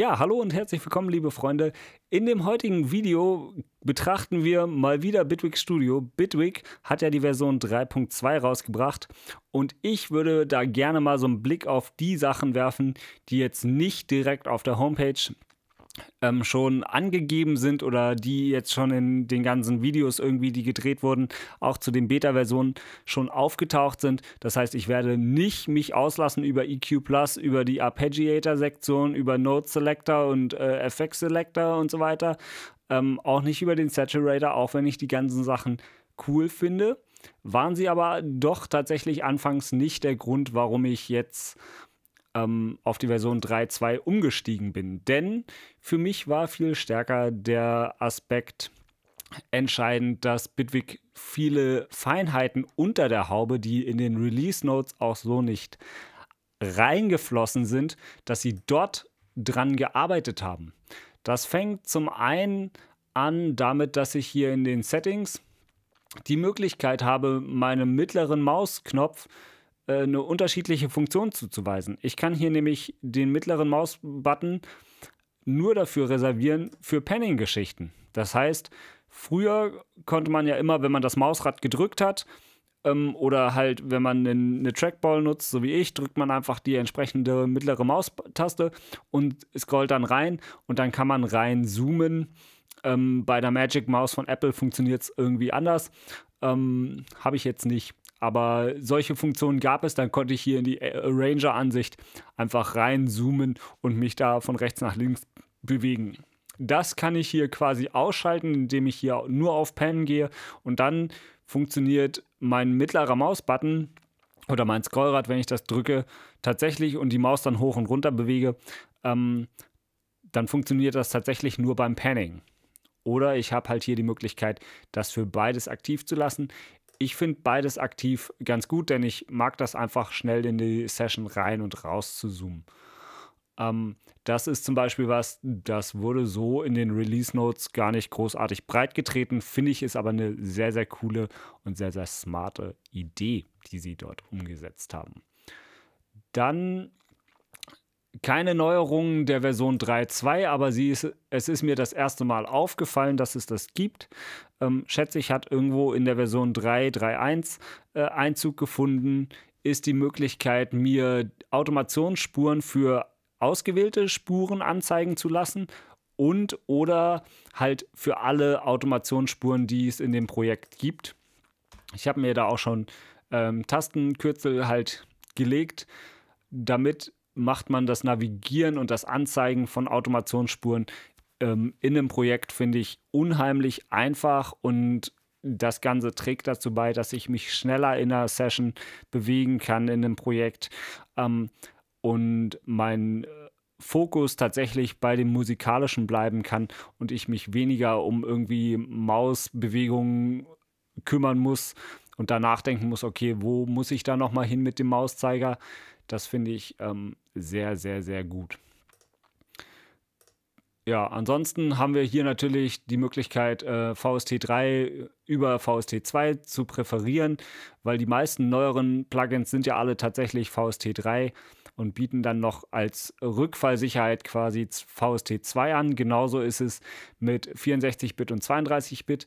Ja, hallo und herzlich willkommen, liebe Freunde. In dem heutigen Video betrachten wir mal wieder Bitwig Studio. Bitwig hat ja die Version 3.2 rausgebracht und ich würde da gerne mal so einen Blick auf die Sachen werfen, die jetzt nicht direkt auf der Homepage ähm, schon angegeben sind oder die jetzt schon in den ganzen Videos irgendwie, die gedreht wurden, auch zu den Beta-Versionen schon aufgetaucht sind. Das heißt, ich werde nicht mich auslassen über EQ Plus, über die Arpeggiator-Sektion, über Node Selector und äh, Effect Selector und so weiter. Ähm, auch nicht über den Saturator, auch wenn ich die ganzen Sachen cool finde. Waren sie aber doch tatsächlich anfangs nicht der Grund, warum ich jetzt ähm, auf die Version 3.2 umgestiegen bin. Denn für mich war viel stärker der Aspekt entscheidend, dass Bitwig viele Feinheiten unter der Haube, die in den Release Notes auch so nicht reingeflossen sind, dass sie dort dran gearbeitet haben. Das fängt zum einen an damit, dass ich hier in den Settings die Möglichkeit habe, meinem mittleren Mausknopf äh, äh, eine unterschiedliche Funktion zuzuweisen. Ich kann hier nämlich den mittleren Mausbutton nur dafür reservieren für Panning-Geschichten. Das heißt, früher konnte man ja immer, wenn man das Mausrad gedrückt hat, ähm, oder halt, wenn man eine Trackball nutzt, so wie ich, drückt man einfach die entsprechende mittlere Maustaste und scrollt dann rein und dann kann man rein zoomen. Ähm, bei der Magic Mouse von Apple funktioniert es irgendwie anders. Ähm, Habe ich jetzt nicht. Aber solche Funktionen gab es, dann konnte ich hier in die Arranger-Ansicht äh, einfach reinzoomen und mich da von rechts nach links bewegen. Das kann ich hier quasi ausschalten, indem ich hier nur auf Pan gehe und dann funktioniert mein mittlerer Mausbutton oder mein Scrollrad, wenn ich das drücke, tatsächlich und die Maus dann hoch und runter bewege, ähm, dann funktioniert das tatsächlich nur beim Panning. Oder ich habe halt hier die Möglichkeit, das für beides aktiv zu lassen, ich finde beides aktiv ganz gut, denn ich mag das einfach schnell in die Session rein und raus zu zoomen. Ähm, das ist zum Beispiel was, das wurde so in den Release Notes gar nicht großartig breitgetreten, finde ich, ist aber eine sehr, sehr coole und sehr, sehr smarte Idee, die sie dort umgesetzt haben. Dann keine Neuerungen der Version 3.2, aber sie ist, es ist mir das erste Mal aufgefallen, dass es das gibt. Ähm, schätze ich, hat irgendwo in der Version 3.3.1 äh, Einzug gefunden, ist die Möglichkeit, mir Automationsspuren für ausgewählte Spuren anzeigen zu lassen und oder halt für alle Automationsspuren, die es in dem Projekt gibt. Ich habe mir da auch schon ähm, Tastenkürzel halt gelegt, damit macht man das Navigieren und das Anzeigen von Automationsspuren ähm, in einem Projekt, finde ich, unheimlich einfach und das Ganze trägt dazu bei, dass ich mich schneller in einer Session bewegen kann in einem Projekt ähm, und mein äh, Fokus tatsächlich bei dem Musikalischen bleiben kann und ich mich weniger um irgendwie Mausbewegungen kümmern muss, und danach denken muss, okay, wo muss ich da nochmal hin mit dem Mauszeiger? Das finde ich ähm, sehr, sehr, sehr gut. Ja, ansonsten haben wir hier natürlich die Möglichkeit, äh, VST3 über VST2 zu präferieren, weil die meisten neueren Plugins sind ja alle tatsächlich VST3 und bieten dann noch als Rückfallsicherheit quasi VST2 an. Genauso ist es mit 64-Bit und 32-Bit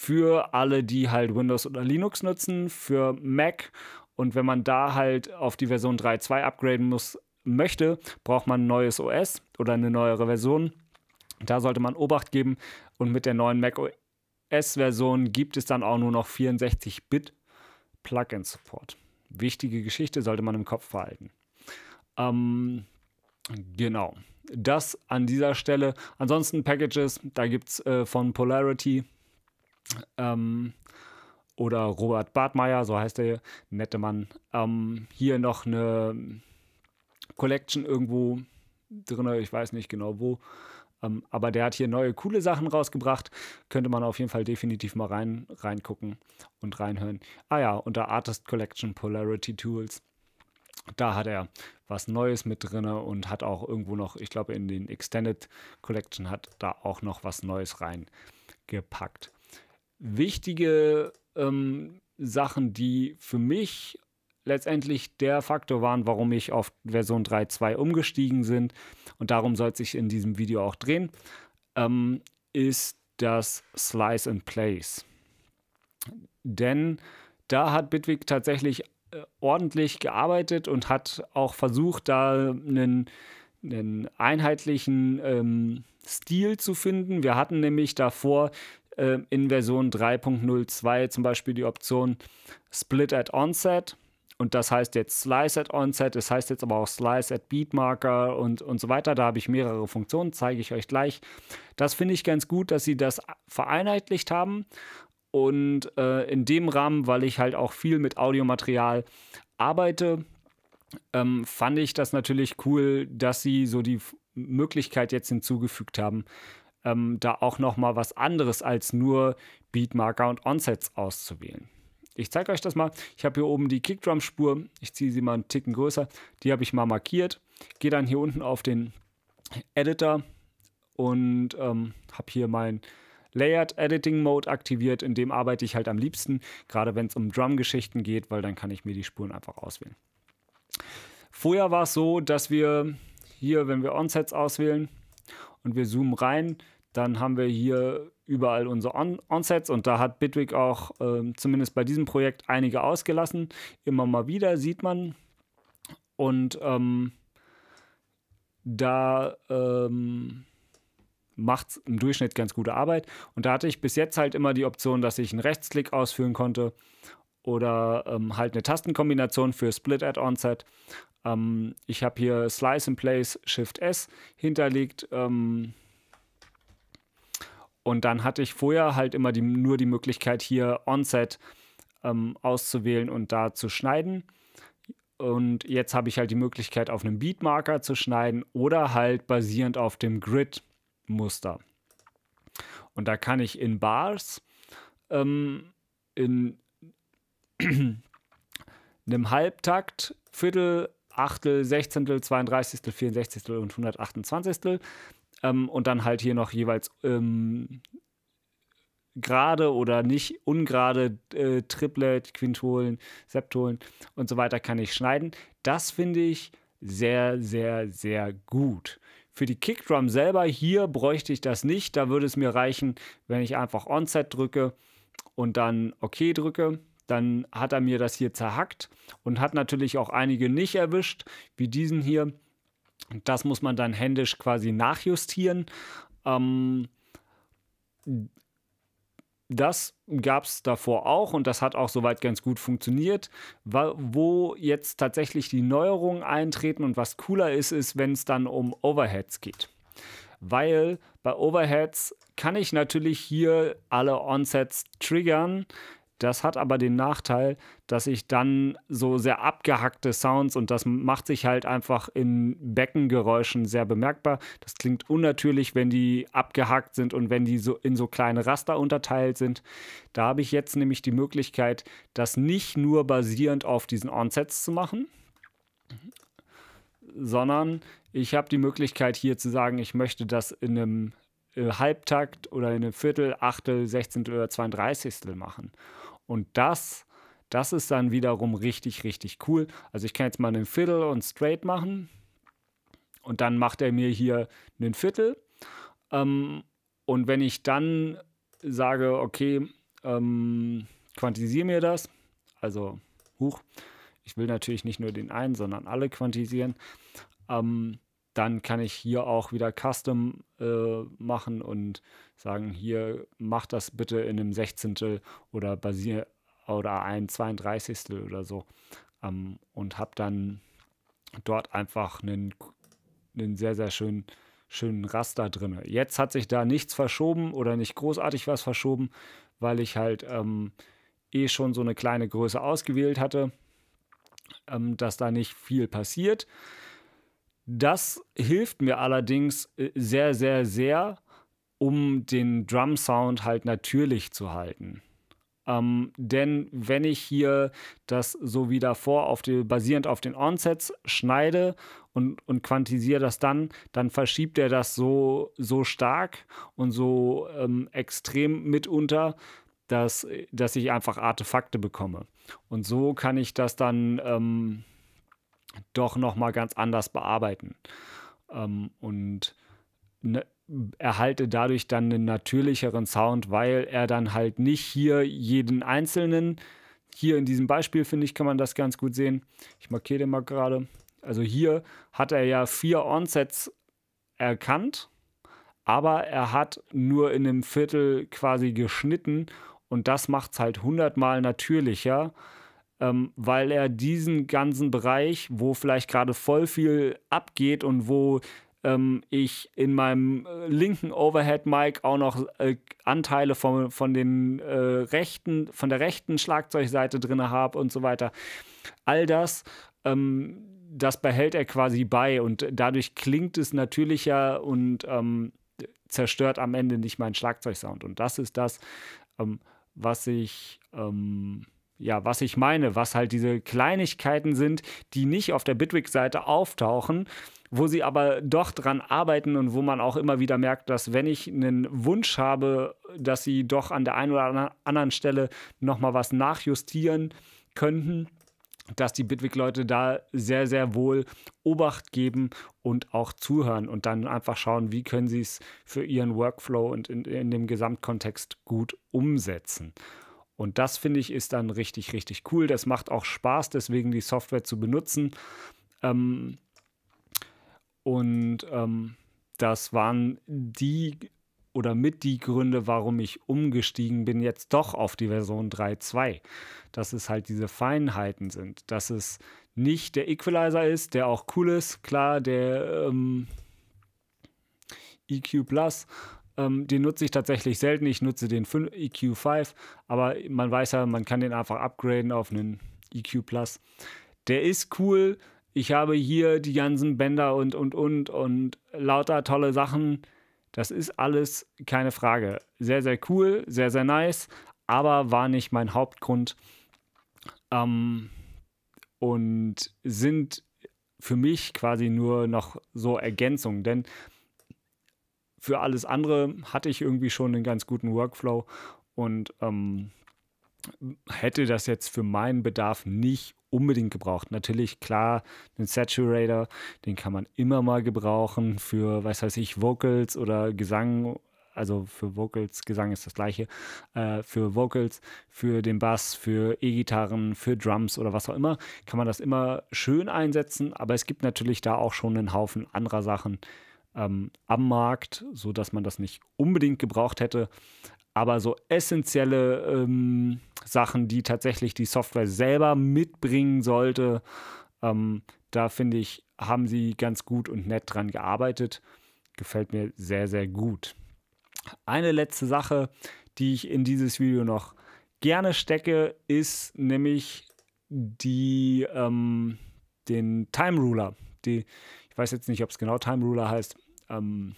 für alle, die halt Windows oder Linux nutzen, für Mac. Und wenn man da halt auf die Version 3.2 upgraden muss, möchte, braucht man ein neues OS oder eine neuere Version. Da sollte man Obacht geben. Und mit der neuen Mac OS-Version gibt es dann auch nur noch 64-Bit Plugin-Support. Wichtige Geschichte sollte man im Kopf behalten. Ähm, genau. Das an dieser Stelle. Ansonsten Packages, da gibt es äh, von Polarity ähm, oder Robert Bartmeier, so heißt der nette Mann, ähm, hier noch eine Collection irgendwo drin, ich weiß nicht genau wo. Ähm, aber der hat hier neue coole Sachen rausgebracht. Könnte man auf jeden Fall definitiv mal rein, reingucken und reinhören. Ah ja, unter Artist Collection Polarity Tools. Da hat er was Neues mit drin und hat auch irgendwo noch, ich glaube, in den Extended Collection hat da auch noch was Neues reingepackt wichtige ähm, Sachen, die für mich letztendlich der Faktor waren, warum ich auf Version 3.2 umgestiegen sind und darum soll es sich in diesem Video auch drehen, ähm, ist das Slice and Place. Denn da hat Bitwig tatsächlich äh, ordentlich gearbeitet und hat auch versucht, da einen, einen einheitlichen ähm, Stil zu finden. Wir hatten nämlich davor äh, in Version 3.02 zum Beispiel die Option Split at Onset. Und das heißt jetzt Slice at Onset, das heißt jetzt aber auch Slice at Beatmarker und, und so weiter. Da habe ich mehrere Funktionen, zeige ich euch gleich. Das finde ich ganz gut, dass sie das vereinheitlicht haben. Und äh, in dem Rahmen, weil ich halt auch viel mit Audiomaterial arbeite, ähm, fand ich das natürlich cool, dass sie so die Möglichkeit jetzt hinzugefügt haben, ähm, da auch noch mal was anderes als nur Beatmarker und Onsets auszuwählen. Ich zeige euch das mal. Ich habe hier oben die Kickdrum-Spur. Ich ziehe sie mal einen Ticken größer. Die habe ich mal markiert. Gehe dann hier unten auf den Editor und ähm, habe hier mein Layered Editing Mode aktiviert. In dem arbeite ich halt am liebsten, gerade wenn es um Drum-Geschichten geht, weil dann kann ich mir die Spuren einfach auswählen. Vorher war es so, dass wir hier, wenn wir Onsets auswählen, und wir zoomen rein, dann haben wir hier überall unsere On Onsets und da hat Bitwig auch äh, zumindest bei diesem Projekt einige ausgelassen. Immer mal wieder sieht man. Und ähm, da ähm, macht es im Durchschnitt ganz gute Arbeit. Und da hatte ich bis jetzt halt immer die Option, dass ich einen Rechtsklick ausführen konnte oder ähm, halt eine Tastenkombination für Split at Onset. Ähm, ich habe hier Slice and Place Shift S hinterlegt. Ähm, und dann hatte ich vorher halt immer die, nur die Möglichkeit, hier Onset ähm, auszuwählen und da zu schneiden. Und jetzt habe ich halt die Möglichkeit, auf einem Beatmarker zu schneiden oder halt basierend auf dem Grid-Muster. Und da kann ich in Bars ähm, in einem Halbtakt, Viertel, Achtel, Sechzehntel, 32., 64. und 128. Ähm, und dann halt hier noch jeweils ähm, gerade oder nicht ungerade äh, Triplet, Quintolen, Septolen und so weiter kann ich schneiden. Das finde ich sehr, sehr, sehr gut. Für die Kickdrum selber hier bräuchte ich das nicht. Da würde es mir reichen, wenn ich einfach Onset drücke und dann OK drücke dann hat er mir das hier zerhackt und hat natürlich auch einige nicht erwischt, wie diesen hier. Das muss man dann händisch quasi nachjustieren. Ähm, das gab es davor auch und das hat auch soweit ganz gut funktioniert. Wo jetzt tatsächlich die Neuerungen eintreten und was cooler ist, ist, wenn es dann um Overheads geht. Weil bei Overheads kann ich natürlich hier alle Onsets triggern. Das hat aber den Nachteil, dass ich dann so sehr abgehackte Sounds und das macht sich halt einfach in Beckengeräuschen sehr bemerkbar. Das klingt unnatürlich, wenn die abgehackt sind und wenn die so in so kleine Raster unterteilt sind. Da habe ich jetzt nämlich die Möglichkeit, das nicht nur basierend auf diesen Onsets zu machen, sondern ich habe die Möglichkeit hier zu sagen, ich möchte das in einem äh, Halbtakt oder in einem Viertel, Achtel, Sechzehntel oder Zweiunddreißigstel machen. Und das, das ist dann wiederum richtig, richtig cool. Also ich kann jetzt mal einen Viertel und straight machen. Und dann macht er mir hier einen Viertel. Ähm, und wenn ich dann sage, okay, ähm, quantisiere mir das, also huch, ich will natürlich nicht nur den einen, sondern alle quantisieren, ähm, dann kann ich hier auch wieder Custom äh, machen und sagen, hier mach das bitte in einem Sechzehntel oder basier oder ein 32. oder so. Ähm, und habe dann dort einfach einen, einen sehr, sehr schönen, schönen Raster drin. Jetzt hat sich da nichts verschoben oder nicht großartig was verschoben, weil ich halt ähm, eh schon so eine kleine Größe ausgewählt hatte, ähm, dass da nicht viel passiert. Das hilft mir allerdings äh, sehr, sehr, sehr, um den Drum-Sound halt natürlich zu halten. Ähm, denn wenn ich hier das so wie davor auf die, basierend auf den Onsets schneide und, und quantisiere das dann, dann verschiebt er das so, so stark und so ähm, extrem mitunter, dass, dass ich einfach Artefakte bekomme. Und so kann ich das dann ähm, doch nochmal ganz anders bearbeiten. Ähm, und ne, erhalte dadurch dann einen natürlicheren Sound, weil er dann halt nicht hier jeden einzelnen, hier in diesem Beispiel finde ich, kann man das ganz gut sehen. Ich markiere den mal gerade. Also hier hat er ja vier Onsets erkannt, aber er hat nur in einem Viertel quasi geschnitten und das macht es halt hundertmal natürlicher ähm, weil er diesen ganzen Bereich, wo vielleicht gerade voll viel abgeht und wo ähm, ich in meinem äh, linken Overhead-Mic auch noch äh, Anteile von, von den äh, rechten, von der rechten Schlagzeugseite drin habe und so weiter. All das, ähm, das behält er quasi bei und dadurch klingt es natürlicher und ähm, zerstört am Ende nicht meinen Schlagzeugsound. Und das ist das, ähm, was ich ähm, ja, was ich meine, was halt diese Kleinigkeiten sind, die nicht auf der Bitwig-Seite auftauchen, wo sie aber doch dran arbeiten und wo man auch immer wieder merkt, dass wenn ich einen Wunsch habe, dass sie doch an der einen oder anderen Stelle nochmal was nachjustieren könnten, dass die Bitwig-Leute da sehr, sehr wohl Obacht geben und auch zuhören und dann einfach schauen, wie können sie es für ihren Workflow und in, in dem Gesamtkontext gut umsetzen. Und das finde ich ist dann richtig, richtig cool. Das macht auch Spaß, deswegen die Software zu benutzen. Ähm, und ähm, das waren die oder mit die Gründe, warum ich umgestiegen bin, jetzt doch auf die Version 3.2. Dass es halt diese Feinheiten sind, dass es nicht der Equalizer ist, der auch cool ist, klar, der ähm, EQ Plus, ähm, den nutze ich tatsächlich selten. Ich nutze den 5, EQ5, aber man weiß ja, man kann den einfach upgraden auf einen EQ Plus. Der ist cool. Ich habe hier die ganzen Bänder und und und und lauter tolle Sachen. Das ist alles keine Frage. Sehr, sehr cool, sehr, sehr nice, aber war nicht mein Hauptgrund. Ähm, und sind für mich quasi nur noch so Ergänzungen, denn für alles andere hatte ich irgendwie schon einen ganz guten Workflow und ähm, hätte das jetzt für meinen Bedarf nicht unbedingt gebraucht. Natürlich, klar, den Saturator, den kann man immer mal gebrauchen für, was weiß ich, Vocals oder Gesang. Also für Vocals, Gesang ist das gleiche. Äh, für Vocals, für den Bass, für E-Gitarren, für Drums oder was auch immer, kann man das immer schön einsetzen. Aber es gibt natürlich da auch schon einen Haufen anderer Sachen, ähm, am Markt, sodass man das nicht unbedingt gebraucht hätte. Aber so essentielle ähm, Sachen, die tatsächlich die Software selber mitbringen sollte, ähm, da finde ich, haben sie ganz gut und nett dran gearbeitet. Gefällt mir sehr, sehr gut. Eine letzte Sache, die ich in dieses Video noch gerne stecke, ist nämlich die, ähm, den Time Ruler. Die, ich weiß jetzt nicht, ob es genau Time Ruler heißt. Ähm,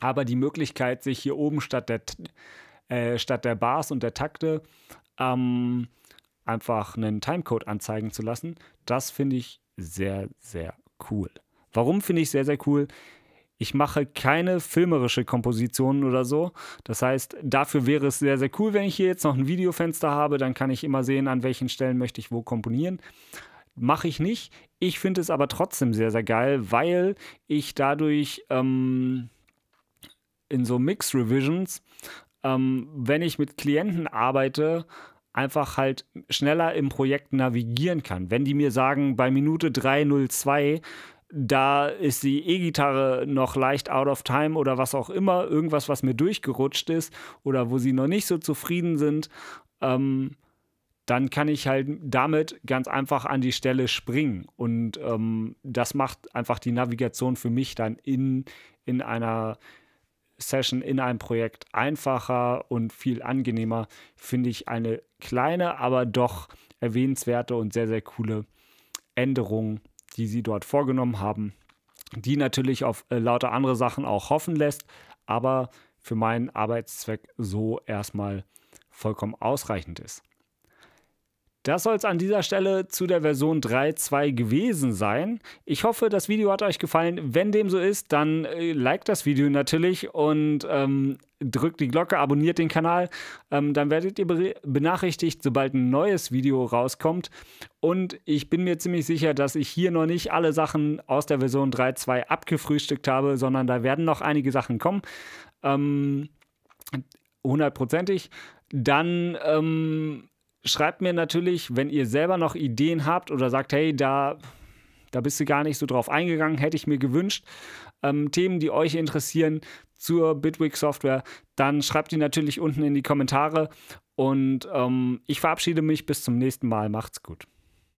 aber die Möglichkeit, sich hier oben statt der, äh, statt der Bars und der Takte ähm, einfach einen Timecode anzeigen zu lassen, das finde ich sehr, sehr cool. Warum finde ich sehr, sehr cool? Ich mache keine filmerische Kompositionen oder so. Das heißt, dafür wäre es sehr, sehr cool, wenn ich hier jetzt noch ein Videofenster habe. Dann kann ich immer sehen, an welchen Stellen möchte ich wo komponieren mache ich nicht. Ich finde es aber trotzdem sehr, sehr geil, weil ich dadurch ähm, in so Mix Revisions, ähm, wenn ich mit Klienten arbeite, einfach halt schneller im Projekt navigieren kann. Wenn die mir sagen, bei Minute 302, da ist die E-Gitarre noch leicht out of time oder was auch immer, irgendwas, was mir durchgerutscht ist oder wo sie noch nicht so zufrieden sind, ähm, dann kann ich halt damit ganz einfach an die Stelle springen. Und ähm, das macht einfach die Navigation für mich dann in, in einer Session, in einem Projekt einfacher und viel angenehmer. Finde ich eine kleine, aber doch erwähnenswerte und sehr, sehr coole Änderung, die sie dort vorgenommen haben, die natürlich auf äh, lauter andere Sachen auch hoffen lässt, aber für meinen Arbeitszweck so erstmal vollkommen ausreichend ist. Das soll es an dieser Stelle zu der Version 3.2 gewesen sein. Ich hoffe, das Video hat euch gefallen. Wenn dem so ist, dann äh, liked das Video natürlich und ähm, drückt die Glocke, abonniert den Kanal. Ähm, dann werdet ihr benachrichtigt, sobald ein neues Video rauskommt. Und ich bin mir ziemlich sicher, dass ich hier noch nicht alle Sachen aus der Version 3.2 abgefrühstückt habe, sondern da werden noch einige Sachen kommen. Ähm, hundertprozentig. Dann ähm, schreibt mir natürlich, wenn ihr selber noch Ideen habt oder sagt, hey, da, da bist du gar nicht so drauf eingegangen, hätte ich mir gewünscht. Ähm, Themen, die euch interessieren zur Bitwig Software, dann schreibt die natürlich unten in die Kommentare. Und ähm, ich verabschiede mich bis zum nächsten Mal. Macht's gut.